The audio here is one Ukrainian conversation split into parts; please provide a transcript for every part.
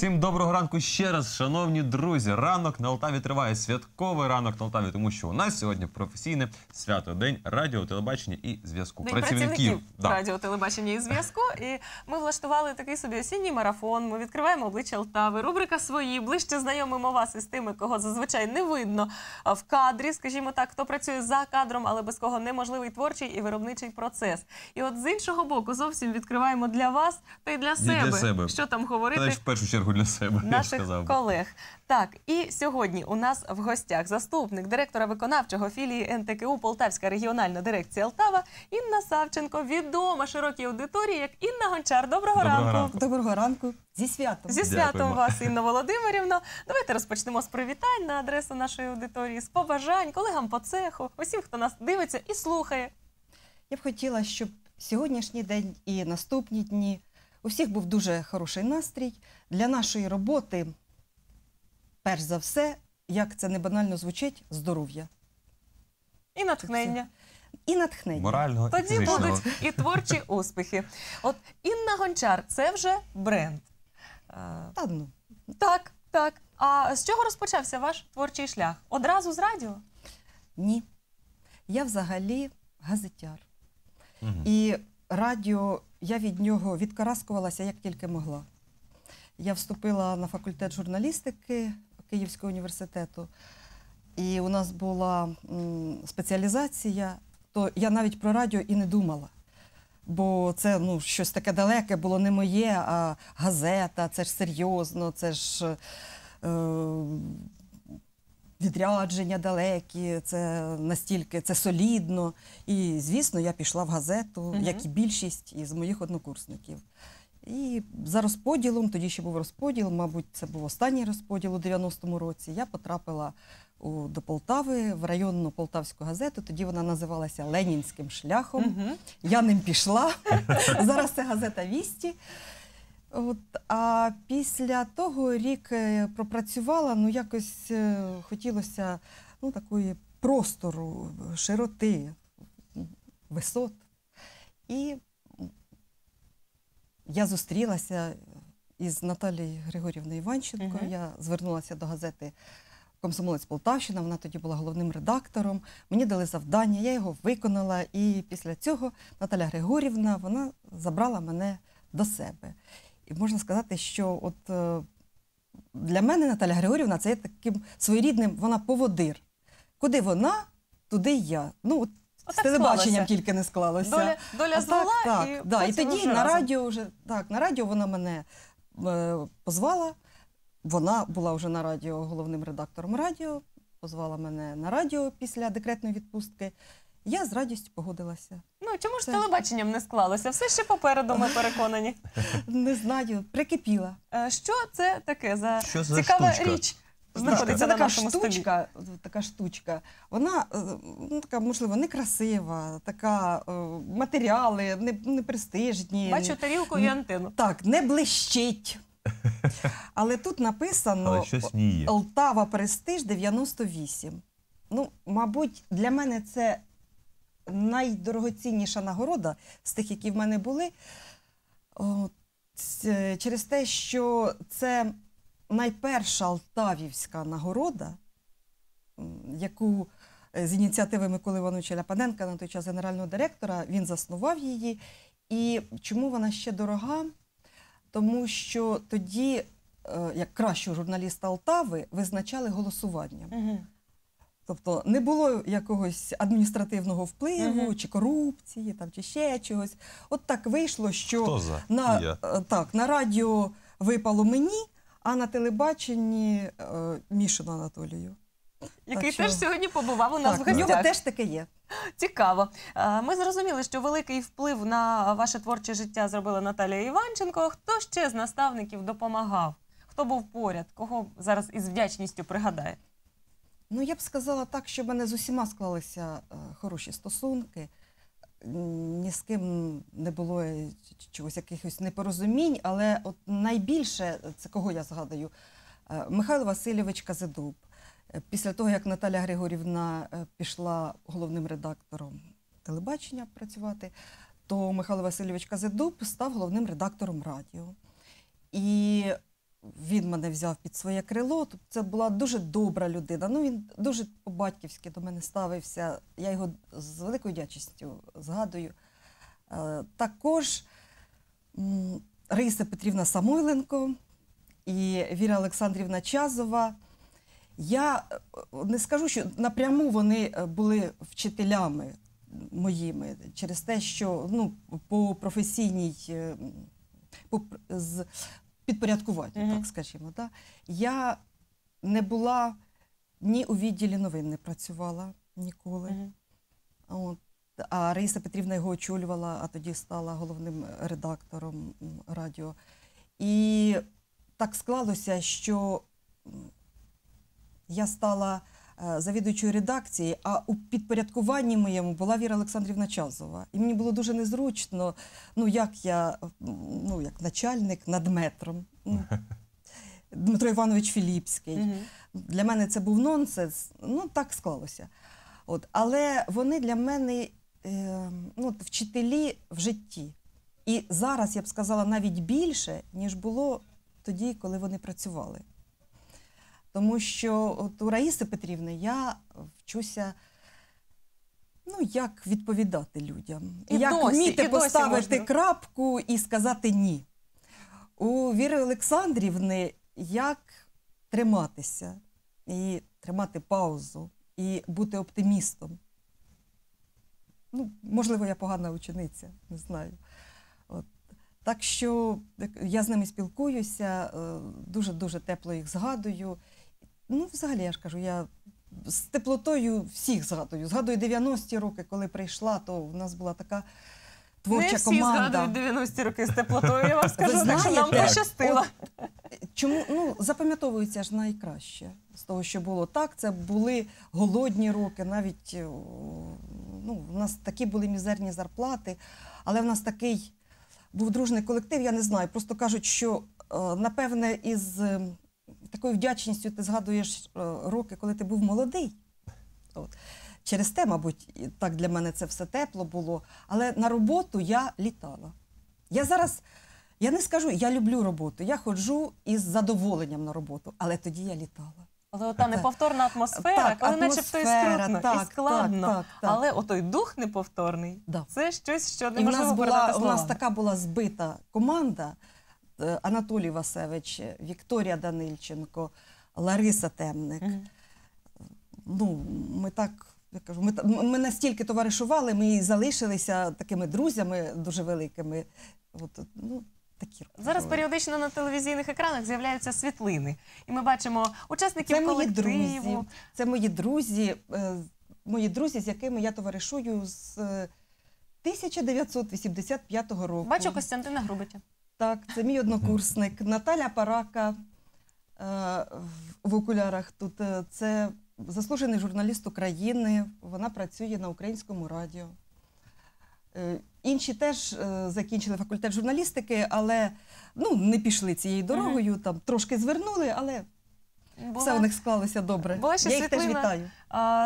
Всім доброго ранку ще раз, шановні друзі. Ранок на Алтаві триває святковий ранок на Алтаві, тому що у нас сьогодні професійне свято день радіо, телебачення і зв'язку. День працівників да. радіо, телебачення і зв'язку. І ми влаштували такий собі осінній марафон. Ми відкриваємо обличчя Алтави. Рубрика свої ближче знайомимо вас із тими, кого зазвичай не видно в кадрі. Скажімо так, хто працює за кадром, але без кого неможливий творчий і виробничий процес. І от з іншого боку, зовсім відкриваємо для вас та й для себе, і для себе. що там говорити. Та в першу чергу чергу для себе я сказав. колег. Так, і сьогодні у нас в гостях заступник директора виконавчого філії НТКУ Полтавська регіональна дирекція Алтава Інна Савченко, відома широкій аудиторії як Інна Гончар. Доброго, Доброго ранку. ранку. Доброго ранку. Зі святом. Зі святом Дякуємо. вас, Інна Володимирівна. Давайте розпочнемо з привітань на адресу нашої аудиторії, з побажань, колегам по цеху, усім, хто нас дивиться і слухає. Я б хотіла, щоб сьогоднішній день і наступні дні у всіх був дуже хороший настрій для нашої роботи, перш за все, як це не банально звучить, здоров'я. І натхнення. І натхнення. Морального і Тоді фізичного. будуть і творчі успіхи. От Інна Гончар це вже бренд. Е, Та ну. Так, так. А з чого розпочався ваш творчий шлях? Одразу з радіо? Ні. Я взагалі газетяр. Угу. І радіо я від нього відкараскувалася як тільки могла я вступила на факультет журналістики Київського університету, і у нас була спеціалізація, то я навіть про радіо і не думала. Бо це ну, щось таке далеке було не моє, а газета, це ж серйозно, це ж е, відрядження далекі, це настільки це солідно. І, звісно, я пішла в газету, угу. як і більшість із моїх однокурсників. І за розподілом, тоді ще був розподіл, мабуть, це був останній розподіл у 90-му році. Я потрапила у, до Полтави в районну полтавську газету. Тоді вона називалася Ленінським шляхом. Угу. Я ним пішла. Зараз це газета Вісті. От, А після того рік е, пропрацювала, ну якось е, хотілося ну, такої простору, широти, висот. І я зустрілася із Наталією Григорівною Іванченко. Угу. Я звернулася до газети Комсомолець Полтавщина. Вона тоді була головним редактором. Мені дали завдання, я його виконала. І після цього Наталя Григорівна вона забрала мене до себе. І можна сказати, що от. Е, для мене Наталя Григорівна це є таким своєрідним, вона поводир. Куди вона, туди я. Ну, от з телебаченням тільки не склалося. Доля, доля зла так, так, і, да. і тоді на радіо вже так, на радіо вона мене е, позвала. Вона була вже на радіо головним редактором радіо, позвала мене на радіо після декретної відпустки. Я з радістю погодилася. Ну чому ж з телебаченням не склалося? Все ще попереду. Ми переконані. Не знаю, прикипіла. Е, що це таке за цікава річ? знаходиться це на така нашому штучка, така штучка. Вона е, ну, така, можливо, некрасива, така е, матеріали, не, непрестижні. Бачу тарілку і антину. Так, не блищить. Але тут написано Олтава Престиж 98. Ну, мабуть, для мене це найдорогоцінніша нагорода з тих, які в мене були. От, е, через те, що це найперша Алтавівська нагорода, яку е, з ініціативи Миколи Івановича Ляпаненка на той час генерального директора він заснував її. І чому вона ще дорога? Тому що тоді, е, як кращого журналіста Алтави, визначали голосуванням. Тобто не було якогось адміністративного впливу, угу. чи корупції, там, чи ще чогось. От так вийшло, що на е, так, на радіо випало мені, а на телебаченні е, Мішину Анатолію. Який що- теж сьогодні побував у нас в Так, в гостях. нього теж таке є. Цікаво. Е, ми зрозуміли, що великий вплив на ваше творче життя зробила Наталія Іванченко. Хто ще з наставників допомагав? Хто був поряд? Кого зараз із вдячністю пригадає? Ну, я б сказала так, що в мене з усіма склалися е, хороші стосунки ні з ким не було чогось якихось непорозумінь, але от найбільше це кого я згадую, е, Михайло Васильович Казедуб. Е, після того, як Наталя Григорівна е, пішла головним редактором телебачення працювати, то Михайло Васильович Казедуб став головним редактором радіо. І він мене взяв під своє крило. Тобто це була дуже добра людина. Ну він дуже по-батьківськи до мене ставився. Я його з великою дячістю згадую. Е, також Раїса Петрівна Самойленко і Віра Олександрівна Чазова. Я е, не скажу, що напряму вони е, були вчителями моїми через те, що ну, по професійній по, з підпорядкування, угу. так скажімо. Да? Я не була ні у відділі новин не працювала ніколи. Угу. От. А Раїса Петрівна його очолювала, а тоді стала головним редактором радіо. І так склалося, що я стала. Е, завідуючої редакції, а у підпорядкуванні моєму була Віра Олександрівна Чазова. І мені було дуже незручно, ну як я, ну як начальник над метром. Ну, Дмитро Іванович Філіпський. Для мене це був нонсенс. Ну, так склалося. От. Але вони для мене е, ну, вчителі в житті. І зараз я б сказала навіть більше, ніж було тоді, коли вони працювали. Тому що от у Раїси Петрівни я вчуся. Ну, як відповідати людям, і як досі, вміти і поставити досі крапку і сказати ні. У Віри Олександрівни як триматися, і тримати паузу, і бути оптимістом. Ну, Можливо, я погана учениця, не знаю. От. Так що я з ними спілкуюся, е, дуже-дуже тепло їх згадую. Ну, взагалі, я ж кажу, я з теплотою всіх згадую. Згадую 90-ті роки, коли прийшла, то в нас була така творча команда. Не всі згадують 90-ті роки з теплотою. Я вам скажу, Ви так що нам так. пощастило. чому ну запам'ятовується ж найкраще з того, що було так? Це були голодні роки, навіть ну, в нас такі були мізерні зарплати, але в нас такий був дружний колектив. Я не знаю. Просто кажуть, що е, напевне із такою вдячністю ти згадуєш е, роки, коли ти був молодий. От. Через те, мабуть, так для мене це все тепло було. Але на роботу я літала. Я зараз, я не скажу, я люблю роботу. Я ходжу із задоволенням на роботу, але тоді я літала. Але ота неповторна атмосфера, так, коли начебто і скрутно, так, і складно. Так, але отой дух неповторний да. це щось, що неможливо передати словами. У нас така була збита команда. Е, Анатолій Васевич, Вікторія Данильченко, Лариса Темник. Угу. Ну, ми так я кажу, ми ми настільки товаришували, ми залишилися такими друзями дуже великими. От, ну, такі Зараз роки. періодично на телевізійних екранах з'являються світлини, і ми бачимо учасників це колективу. Мої друзі, це мої друзі, е, мої друзі, з якими я товаришую з 1985 е, року. Бачу Костянтина Грубитя. Так, це мій однокурсник Наталя Парака е, в окулярах. Тут е, це заслужений журналіст України. Вона працює на українському радіо. Е, інші теж закінчили факультет журналістики, але ну, не пішли цією дорогою, там трошки звернули, але була, все у них склалося добре. Була ще Я їх теж вітаю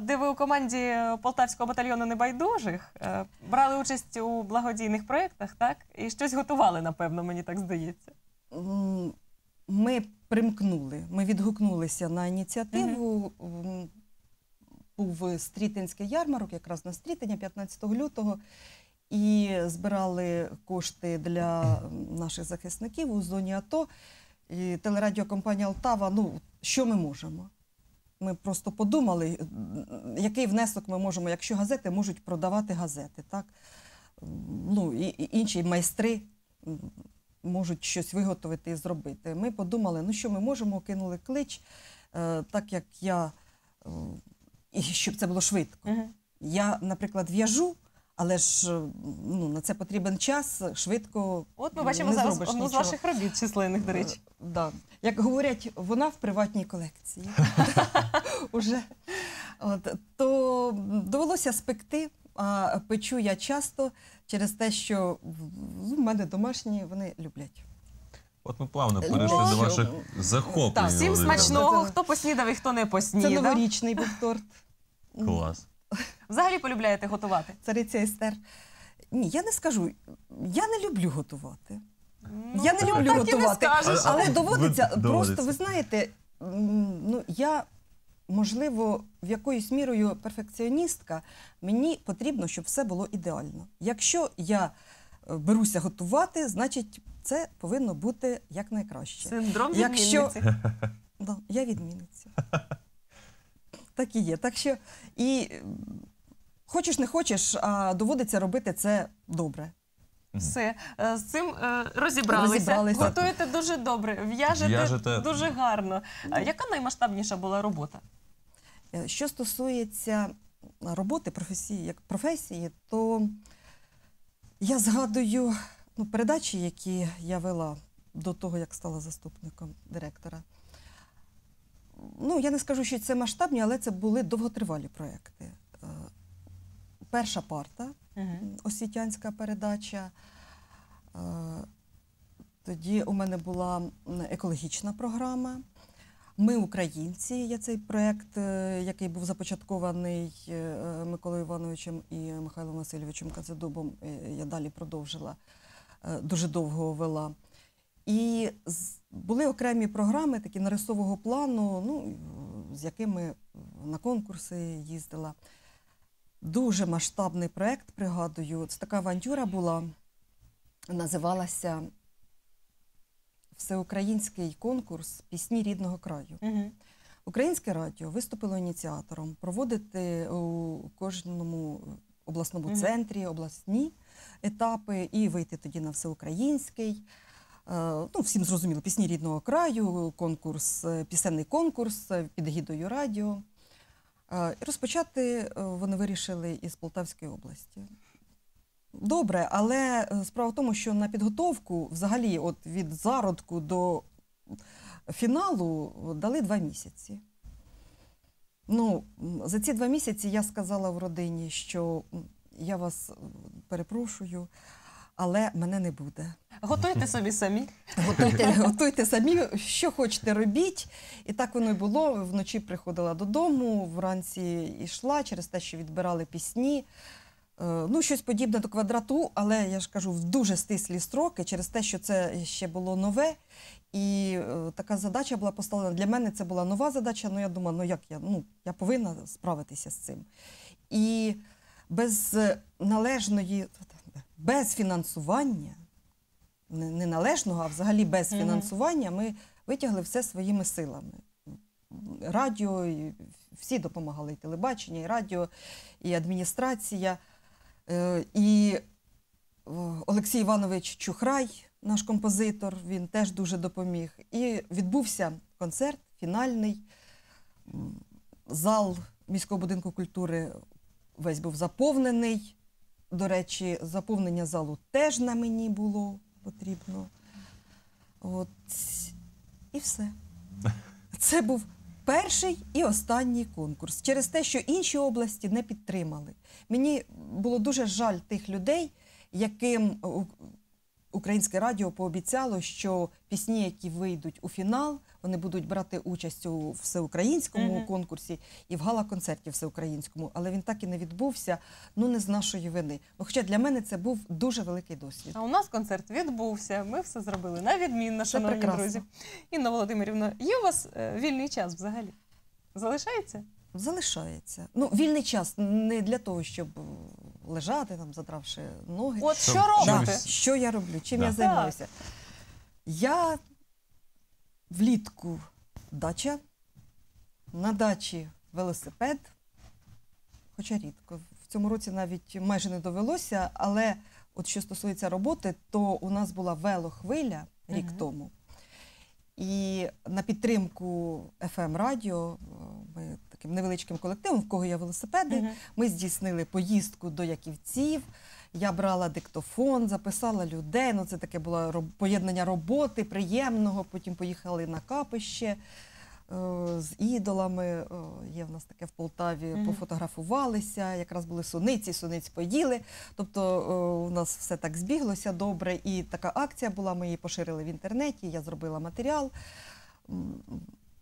де ви у команді полтавського батальйону небайдужих е, брали участь у благодійних проєктах, так? І щось готували, напевно, мені так здається. Ми примкнули, ми відгукнулися на ініціативу. Угу. Був стрітинський ярмарок, якраз на стрітення 15 лютого, і збирали кошти для наших захисників у зоні АТО. І Телерадіокомпанія Алтава. Ну, що ми можемо? Ми просто подумали, який внесок ми можемо, якщо газети можуть продавати газети, так? Ну, і інші майстри можуть щось виготовити і зробити. Ми подумали, ну що ми можемо, кинули клич, е, так як я, і щоб це було швидко. Угу. Я, наприклад, в'яжу. Але ж е, ну на це потрібен час швидко. От ми бачимо не зараз одну нічого. з ваших робіт численних, до речі. Е, да. Як говорять, вона в приватній колекції уже От, то довелося спекти. А печу я часто через те, що в мене домашні вони люблять. От ми плавно е, перейшли ну, до ваших захоплень. Так, Всім смачного, хто поснідав і хто не поснідав. Це новорічний був торт. Клас. Взагалі полюбляєте готувати? Цариця Естер. Ні, я не скажу. Я не люблю готувати. Ну, я не ну, люблю так і не готувати, але А, доводиться ви- доводиться. просто. Ви знаєте, ну я можливо в якоюсь мірою перфекціоністка. Мені потрібно, щоб все було ідеально. Якщо я е, беруся готувати, значить це повинно бути якнайкраще. Синдром Якщо- Да, я відмінниця. Так і є. Так що і хочеш не хочеш, а доводиться робити це добре. Все е, з цим е, розібралися. розібралися. Готуєте дуже добре, в'яжете В'яжете. дуже гарно. Е, яка наймасштабніша була робота? Що стосується роботи професії, як професії, то я згадую ну, передачі, які я вела до того, як стала заступником директора ну я не скажу, що це масштабні, але це були довготривалі проекти. Е, перша парта, освітянська передача. Е, тоді у мене була екологічна програма. Ми, українці, є цей проєкт, е, який був започаткований Миколою Івановичем і Михайлом Васильовичем Кацедубом. Я далі продовжила, дуже довго вела. І були окремі програми, такі нарисового плану, ну, з якими на конкурси їздила. Дуже масштабний проєкт, пригадую. Це така авантюра була, називалася Всеукраїнський конкурс пісні рідного краю. Угу. Українське радіо виступило ініціатором проводити у кожному обласному центрі, обласні етапи і вийти тоді на всеукраїнський. Е, ну, всім зрозуміло, пісні рідного краю, конкурс, е, пісенний конкурс е, під гідою радіо. Розпочати вони вирішили із Полтавської області. Добре, але справа в тому, що на підготовку, взагалі, от від зародку до фіналу дали два місяці. Ну, за ці два місяці я сказала в родині, що я вас перепрошую, але мене не буде. Готуйте собі самі. Готуйте, готуйте самі, що хочете робіть. І так воно й було. Вночі приходила додому, вранці йшла через те, що відбирали пісні. Е, ну, щось подібне до квадрату, але я ж кажу в дуже стислі строки через те, що це ще було нове. І е, така задача була поставлена. Для мене це була нова задача. Ну я думала, ну як я ну, я повинна справитися з цим. І без належної без фінансування, неналежного, а взагалі без фінансування, ми витягли все своїми силами. Радіо, всі допомагали, і телебачення, і радіо, і адміністрація. Е, і Олексій Іванович Чухрай, наш композитор, він теж дуже допоміг. І відбувся концерт, фінальний зал міського будинку культури весь був заповнений. До речі, заповнення залу теж на мені було потрібно. От і все. Це був перший і останній конкурс через те, що інші області не підтримали. Мені було дуже жаль тих людей, яким Українське радіо пообіцяло, що пісні, які вийдуть у фінал, вони будуть брати участь у всеукраїнському mm -hmm. конкурсі і в гала-концерті всеукраїнському, але він так і не відбувся. Ну не з нашої вини. Ну, хоча для мене це був дуже великий досвід. А у нас концерт відбувся. Ми все зробили на відмінно, шановні прекрасно. друзі. Інна Володимирівна, є у вас е, вільний час взагалі? Залишається? Залишається. Ну, вільний час не для того, щоб лежати там, задравши ноги. От що робите? Що я роблю? Чим да. я займаюся? Я влітку дача, на дачі велосипед, хоча рідко. В цьому році навіть майже не довелося, але от що стосується роботи, то у нас була велохвиля рік угу. тому. І на підтримку fm Радіо, е, ми таким невеличким колективом, в кого є велосипеди, угу. ми здійснили поїздку до Яківців. Я брала диктофон, записала людей. Ну, це таке було поєднання роботи, приємного. Потім поїхали на капище е, з ідолами. Е, є в нас таке в Полтаві, mm -hmm. пофотографувалися. Якраз були суниці, суниць поїли. Тобто е, у нас все так збіглося добре. І така акція була. Ми її поширили в інтернеті. Я зробила матеріал.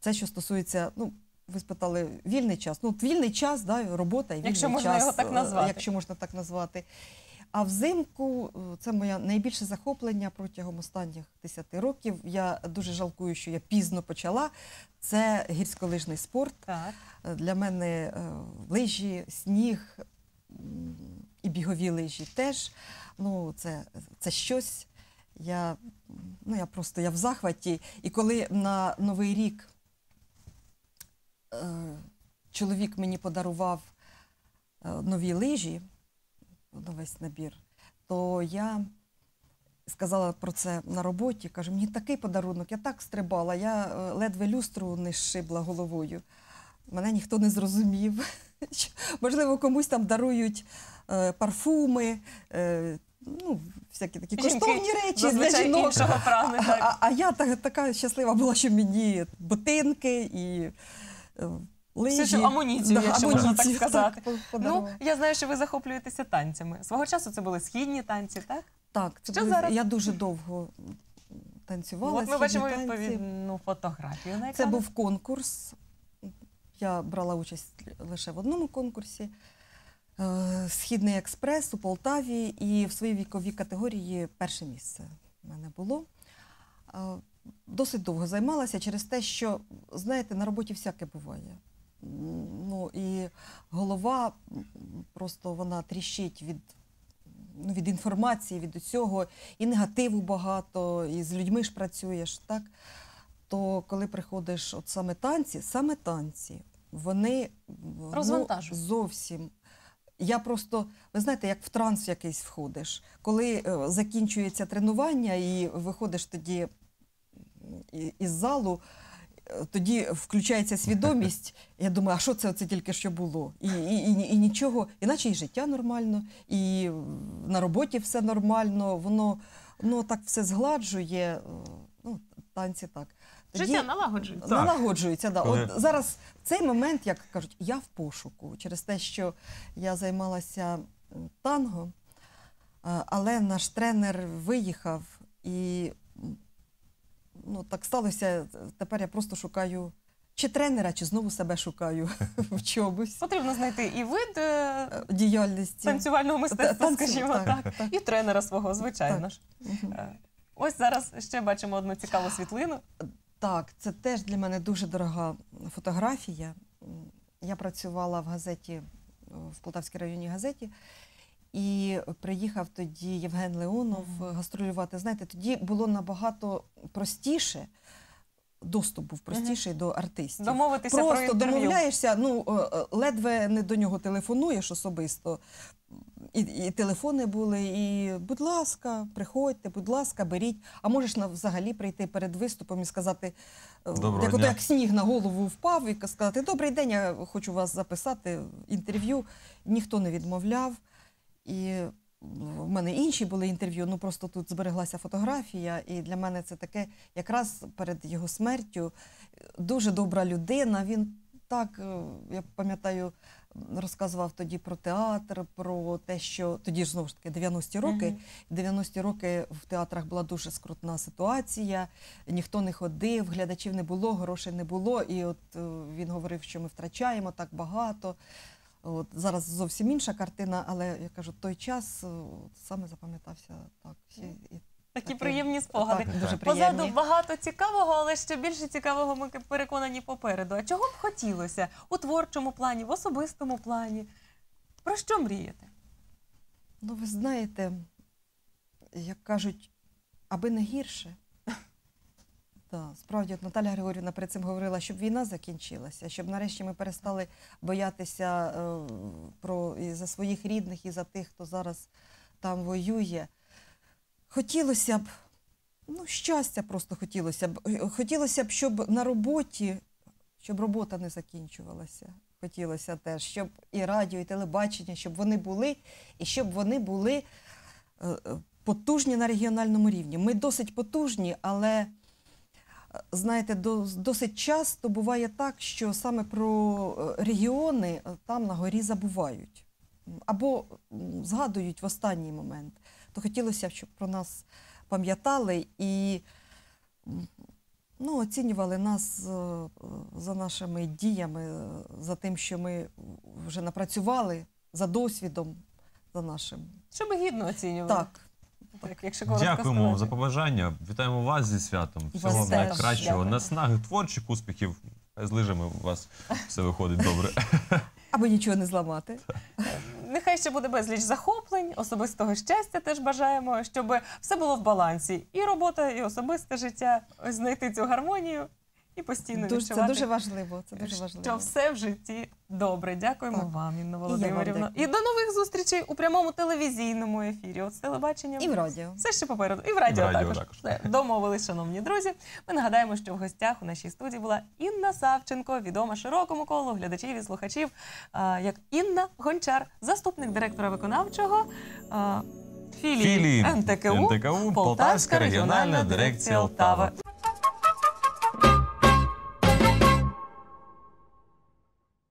Це що стосується, ну. Ви спитали вільний час. Ну, вільний час, да, робота і вільний якщо можна його так назвати. якщо можна так назвати. А взимку е, це моє найбільше захоплення протягом останніх 10 років. Я дуже жалкую, що я пізно почала. Це гірськолижний спорт. Так. Е, для мене е, лижі, сніг і бігові лижі теж. Ну, Це це щось. Я ну, я просто я в захваті. І коли на Новий рік чоловік мені подарував нові лижі на весь набір, то я сказала про це на роботі, кажу, мені такий подарунок, я так стрибала, я е, ледве люстру не шибла головою. Мене ніхто не зрозумів. Можливо, комусь там дарують е, парфуми. Е, Ну, всякі такі коштовні речі для жінок. Прагне, так. А, а, а я так, така щаслива була, що мені ботинки і е, лижі. Всю цю амуніцію, Да, якщо можна так сказати. по- Ну, я знаю, що ви захоплюєтеся танцями. Свого часу це були східні танці, так? Так, це Що були- зараз? я дуже довго танцювала. От ми східні бачимо танці. відповідну фотографію на Це був конкурс. Я брала участь лише в одному конкурсі. Е, Східний експрес у Полтаві, і в своїй віковій категорії перше місце в мене було. Е, досить довго займалася через те, що, знаєте, на роботі всяке буває. Ну і голова просто вона тріщить від ну, від інформації, від усього, і негативу багато, і з людьми ж працюєш, так? То коли приходиш, от саме танці, саме танці, вони ну, зовсім. Я просто, ви знаєте, як в транс якийсь входиш. Коли е, закінчується тренування і виходиш тоді із залу тоді включається свідомість. Я думаю, а що це оце тільки що було? І і, і, і нічого, іначе і життя нормально, і на роботі все нормально, воно ну, так все згладжує. Ну, танці так. Тоді Життя налагоджується. Налагоджується, да. От е. зараз в цей момент, як кажуть, я в пошуку через те, що я займалася танго, але наш тренер виїхав і ну так сталося. Тепер я просто шукаю. Чи тренера, чи знову себе шукаю в чомусь. Потрібно знайти і вид е, діяльності танцювального мистецтва, Танцю, скажімо так, так, і тренера свого, звичайно ж. Е, ось зараз ще бачимо одну цікаву світлину. Так, це теж для мене дуже дорога фотографія. Я працювала в газеті в Полтавській районній газеті, і приїхав тоді Євген Леонов угу. гастролювати. Знаєте, тоді було набагато простіше. Доступ був простіший угу. до артистів. Домовитися Просто про домовляєшся, ну е, е, ледве не до нього телефонуєш особисто. І і телефони були, і будь ласка, приходьте, будь ласка, беріть. А можеш взагалі прийти перед виступом і сказати, е, як, дня. як сніг на голову впав, і сказати Добрий день, я хочу вас записати інтерв'ю. Ніхто не відмовляв. І в мене інші були інтерв'ю. Ну просто тут збереглася фотографія, і для мене це таке, якраз перед його смертю, дуже добра людина. Він так, е, я пам'ятаю, розказував тоді про театр, про те, що тоді ж знову ж таки 90-ті роки. 90-ті роки в театрах була дуже скрутна ситуація, ніхто не ходив, глядачів не було, грошей не було. І от е, він говорив, що ми втрачаємо так багато. От Зараз зовсім інша картина, але я кажу, той час е, от, саме запам'ятався так. Всі, і Такі приємні спогади. Так, дуже приємні. Позаду багато цікавого, але ще більше цікавого ми переконані попереду. А чого б хотілося у творчому плані, в особистому плані? Про що мрієте? Ну, ви знаєте, як кажуть, аби не гірше. Так, справді от Наталя Григорівна перед цим говорила, щоб війна закінчилася, щоб нарешті ми перестали боятися е, про і за своїх рідних і за тих, хто зараз там воює. Хотілося б, ну, щастя просто хотілося б. Хотілося б, щоб на роботі, щоб робота не закінчувалася. Хотілося теж, щоб і радіо, і телебачення, щоб вони були, і щоб вони були е, е потужні на регіональному рівні. Ми досить потужні, але. Знаєте, досить часто буває так, що саме про е, регіони е, там на горі забувають або згадують в останній момент. То хотілося б, щоб про нас пам'ятали і ну, оцінювали нас е, за нашими діями, за тим, що ми вже напрацювали за досвідом, за нашим. Щоб гідно оцінювали. Так. Так, якщо коротко Дякуємо сказати. за побажання. Вітаємо вас зі святом. І вас Всього теж. найкращого. Дякую. Наснаги творчих успіхів. З лижами у вас все виходить добре. Аби нічого не зламати. Нехай ще буде безліч захоплень, особистого щастя теж бажаємо, щоб все було в балансі. І робота, і особисте життя. Ось знайти цю гармонію і постійно дуже, відчувати, Це дуже важливо. Це дуже важливо. Що все в житті добре. Дякуємо так. вам, Інна Володимирівна. І, і до нових зустрічей у прямому телевізійному ефірі. От з телебаченням і в радіо. Все ще попереду. І в радіо, в радіо також. також. Все. Домовились, шановні друзі. Ми нагадаємо, що в гостях у нашій студії була Інна Савченко, відома широкому колу глядачів і слухачів, як Інна Гончар, заступник директора виконавчого. А, Філії НТКУ, НТКУ Полтавська регіональна дирекція Полтава.